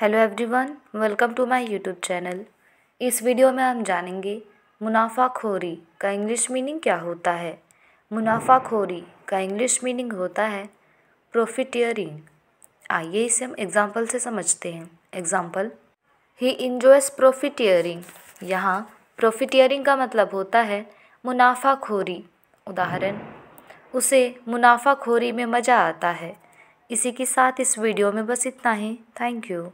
hello everyone welcome to my YouTube channel इस video में हम जानेंगे मुनाफाखोरी का इंग्लिश मीनिंग क्या होता है मुनाफाखोरी का इंग्लिश मीनिंग होता है प्रोफिटियरिंग आइए इसे हम एग्ज़ाम्पल से समझते हैं एग्ज़ाम्पल ही इन्जॉयस प्रोफिटियरिंग यहाँ प्रोफिटियरिंग का मतलब होता है मुनाफाखोरी उदाहरण उसे मुनाफाखोरी में मज़ा आता है इसी के साथ इस वीडियो में बस इतना ही थैंक यू